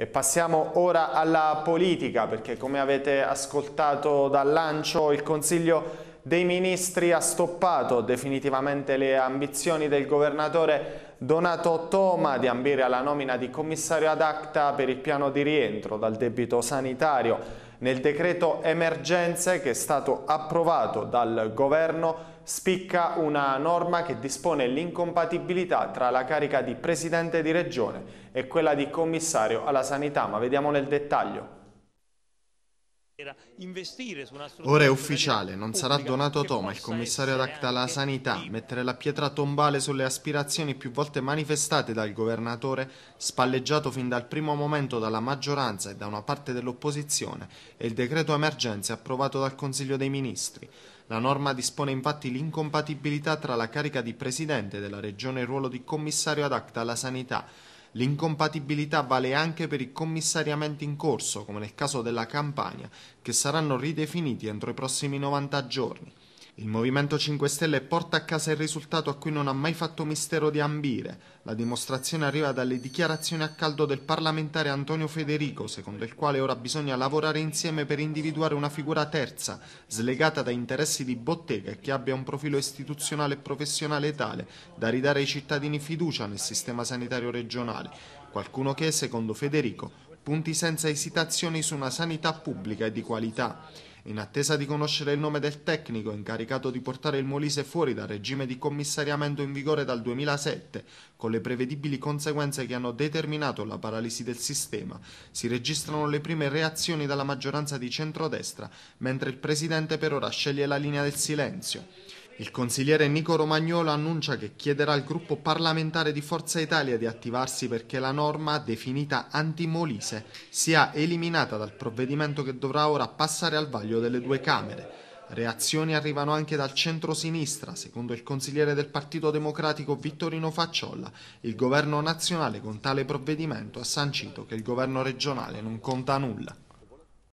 E passiamo ora alla politica perché come avete ascoltato dal lancio il Consiglio dei Ministri ha stoppato definitivamente le ambizioni del governatore Donato Toma di ambire alla nomina di commissario ad acta per il piano di rientro dal debito sanitario. Nel decreto emergenze che è stato approvato dal governo spicca una norma che dispone l'incompatibilità tra la carica di presidente di regione e quella di commissario alla sanità, ma vediamo nel dettaglio. Ora è ufficiale, non sarà Donato Toma, il commissario ad acta alla sanità, mettere la pietra tombale sulle aspirazioni più volte manifestate dal governatore, spalleggiato fin dal primo momento dalla maggioranza e da una parte dell'opposizione, e il decreto emergenze approvato dal Consiglio dei Ministri. La norma dispone infatti l'incompatibilità tra la carica di presidente della regione e il ruolo di commissario ad acta alla sanità, L'incompatibilità vale anche per i commissariamenti in corso, come nel caso della Campania, che saranno ridefiniti entro i prossimi 90 giorni. Il Movimento 5 Stelle porta a casa il risultato a cui non ha mai fatto mistero di ambire. La dimostrazione arriva dalle dichiarazioni a caldo del parlamentare Antonio Federico, secondo il quale ora bisogna lavorare insieme per individuare una figura terza, slegata da interessi di bottega e che abbia un profilo istituzionale e professionale tale da ridare ai cittadini fiducia nel sistema sanitario regionale. Qualcuno che, secondo Federico, punti senza esitazioni su una sanità pubblica e di qualità. In attesa di conoscere il nome del tecnico incaricato di portare il Molise fuori dal regime di commissariamento in vigore dal 2007, con le prevedibili conseguenze che hanno determinato la paralisi del sistema, si registrano le prime reazioni dalla maggioranza di centrodestra, mentre il presidente per ora sceglie la linea del silenzio. Il consigliere Nico Romagnolo annuncia che chiederà al gruppo parlamentare di Forza Italia di attivarsi perché la norma, definita anti-Molise, sia eliminata dal provvedimento che dovrà ora passare al vaglio delle due Camere. Reazioni arrivano anche dal centro-sinistra. Secondo il consigliere del Partito Democratico Vittorino Facciolla, il governo nazionale con tale provvedimento ha sancito che il governo regionale non conta nulla.